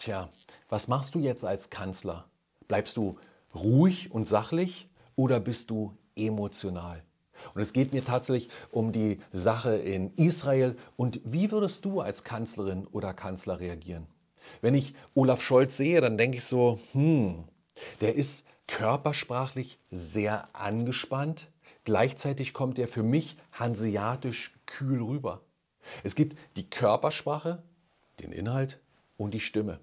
Tja, was machst du jetzt als Kanzler? Bleibst du ruhig und sachlich oder bist du emotional? Und es geht mir tatsächlich um die Sache in Israel. Und wie würdest du als Kanzlerin oder Kanzler reagieren? Wenn ich Olaf Scholz sehe, dann denke ich so, hm, der ist körpersprachlich sehr angespannt. Gleichzeitig kommt er für mich hanseatisch kühl rüber. Es gibt die Körpersprache, den Inhalt und die Stimme.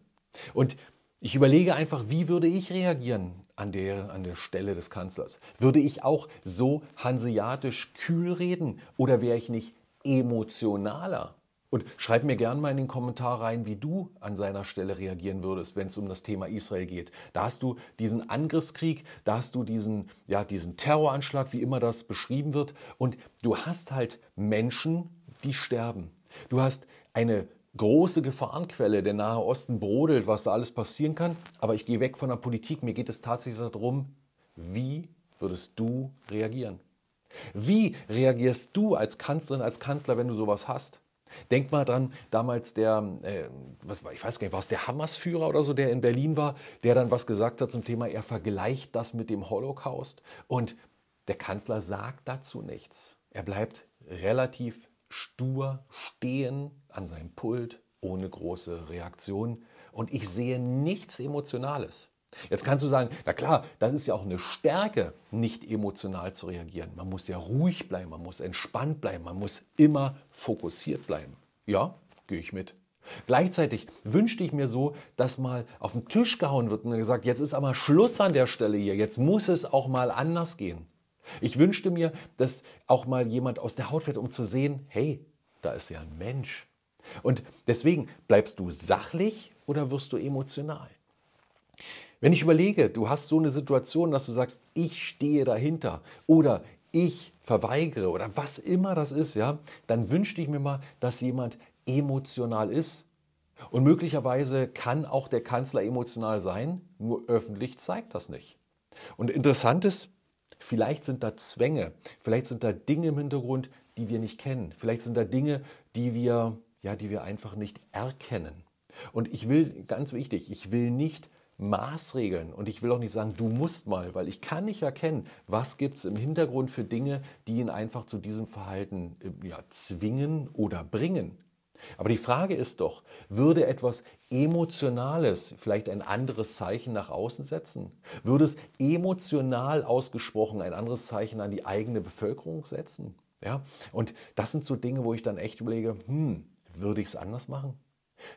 Und ich überlege einfach, wie würde ich reagieren an der, an der Stelle des Kanzlers? Würde ich auch so hanseatisch kühl reden oder wäre ich nicht emotionaler? Und schreib mir gerne mal in den Kommentar rein, wie du an seiner Stelle reagieren würdest, wenn es um das Thema Israel geht. Da hast du diesen Angriffskrieg, da hast du diesen, ja, diesen Terroranschlag, wie immer das beschrieben wird. Und du hast halt Menschen, die sterben. Du hast eine große Gefahrenquelle. Der Nahe Osten brodelt, was da alles passieren kann. Aber ich gehe weg von der Politik. Mir geht es tatsächlich darum, wie würdest du reagieren? Wie reagierst du als Kanzlerin, als Kanzler, wenn du sowas hast? Denk mal dran, damals der, äh, was, ich weiß gar nicht, war es der Hamas-Führer oder so, der in Berlin war, der dann was gesagt hat zum Thema, er vergleicht das mit dem Holocaust. Und der Kanzler sagt dazu nichts. Er bleibt relativ stur stehen an seinem Pult, ohne große Reaktion. Und ich sehe nichts Emotionales. Jetzt kannst du sagen, na klar, das ist ja auch eine Stärke, nicht emotional zu reagieren. Man muss ja ruhig bleiben, man muss entspannt bleiben, man muss immer fokussiert bleiben. Ja, gehe ich mit. Gleichzeitig wünschte ich mir so, dass mal auf den Tisch gehauen wird und gesagt, jetzt ist aber Schluss an der Stelle hier, jetzt muss es auch mal anders gehen. Ich wünschte mir, dass auch mal jemand aus der Haut fährt, um zu sehen, hey, da ist ja ein Mensch. Und deswegen bleibst du sachlich oder wirst du emotional? Wenn ich überlege, du hast so eine Situation, dass du sagst, ich stehe dahinter oder ich verweigere oder was immer das ist, ja, dann wünschte ich mir mal, dass jemand emotional ist. Und möglicherweise kann auch der Kanzler emotional sein, nur öffentlich zeigt das nicht. Und interessant ist, Vielleicht sind da Zwänge, vielleicht sind da Dinge im Hintergrund, die wir nicht kennen. Vielleicht sind da Dinge, die wir, ja, die wir einfach nicht erkennen. Und ich will, ganz wichtig, ich will nicht Maßregeln und ich will auch nicht sagen, du musst mal, weil ich kann nicht erkennen, was gibt es im Hintergrund für Dinge, die ihn einfach zu diesem Verhalten äh, ja, zwingen oder bringen. Aber die Frage ist doch, würde etwas Emotionales vielleicht ein anderes Zeichen nach außen setzen? Würde es emotional ausgesprochen ein anderes Zeichen an die eigene Bevölkerung setzen? Ja? Und das sind so Dinge, wo ich dann echt überlege, hm, würde ich es anders machen?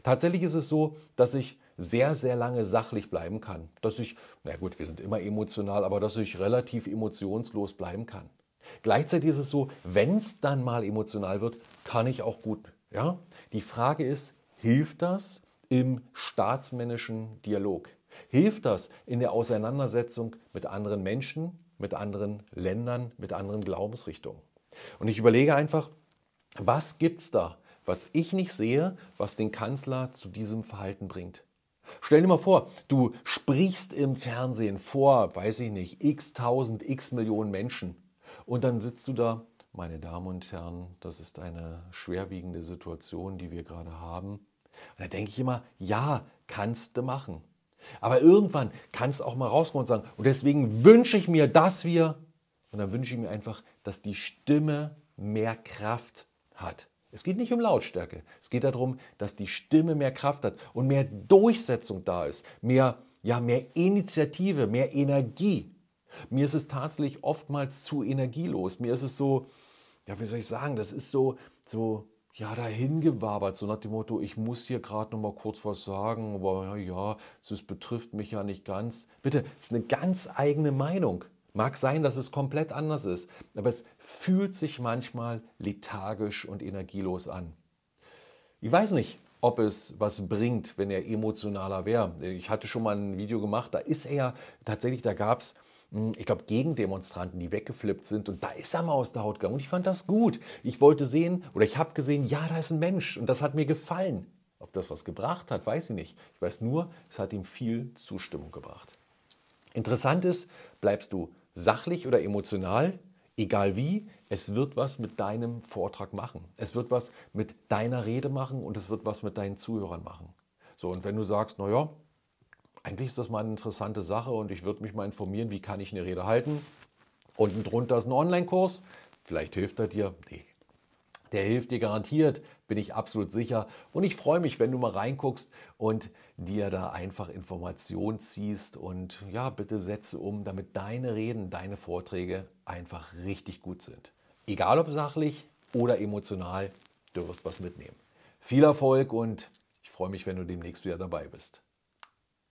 Tatsächlich ist es so, dass ich sehr, sehr lange sachlich bleiben kann. Dass ich, na gut, wir sind immer emotional, aber dass ich relativ emotionslos bleiben kann. Gleichzeitig ist es so, wenn es dann mal emotional wird, kann ich auch gut ja? Die Frage ist, hilft das im staatsmännischen Dialog? Hilft das in der Auseinandersetzung mit anderen Menschen, mit anderen Ländern, mit anderen Glaubensrichtungen? Und ich überlege einfach, was gibt es da, was ich nicht sehe, was den Kanzler zu diesem Verhalten bringt? Stell dir mal vor, du sprichst im Fernsehen vor, weiß ich nicht, x tausend, x Millionen Menschen und dann sitzt du da meine Damen und Herren, das ist eine schwerwiegende Situation, die wir gerade haben. Und da denke ich immer, ja, kannst du machen. Aber irgendwann kannst du auch mal rauskommen und sagen, und deswegen wünsche ich mir, dass wir, und dann wünsche ich mir einfach, dass die Stimme mehr Kraft hat. Es geht nicht um Lautstärke. Es geht darum, dass die Stimme mehr Kraft hat und mehr Durchsetzung da ist, mehr, ja, mehr Initiative, mehr Energie. Mir ist es tatsächlich oftmals zu energielos. Mir ist es so, ja, wie soll ich sagen, das ist so, so, ja, dahin gewabert, so nach dem Motto, ich muss hier gerade noch mal kurz was sagen, aber ja, ja, es betrifft mich ja nicht ganz. Bitte, es ist eine ganz eigene Meinung. Mag sein, dass es komplett anders ist, aber es fühlt sich manchmal lethargisch und energielos an. Ich weiß nicht, ob es was bringt, wenn er emotionaler wäre. Ich hatte schon mal ein Video gemacht, da ist er ja tatsächlich, da gab es hm, ich glaube, gegen Demonstranten, die weggeflippt sind. Und da ist er mal aus der Haut gegangen. Und ich fand das gut. Ich wollte sehen, oder ich habe gesehen, ja, da ist ein Mensch. Und das hat mir gefallen. Ob das was gebracht hat, weiß ich nicht. Ich weiß nur, es hat ihm viel Zustimmung gebracht. Interessant ist, bleibst du sachlich oder emotional, egal wie, es wird was mit deinem Vortrag machen. Es wird was mit deiner Rede machen und es wird was mit deinen Zuhörern machen. So, und wenn du sagst, naja, eigentlich ist das mal eine interessante Sache und ich würde mich mal informieren, wie kann ich eine Rede halten. Unten drunter ist ein Online-Kurs. Vielleicht hilft er dir. Nee. Der hilft dir garantiert, bin ich absolut sicher. Und ich freue mich, wenn du mal reinguckst und dir da einfach Informationen ziehst. Und ja, bitte setze um, damit deine Reden, deine Vorträge einfach richtig gut sind. Egal ob sachlich oder emotional, du wirst was mitnehmen. Viel Erfolg und ich freue mich, wenn du demnächst wieder dabei bist.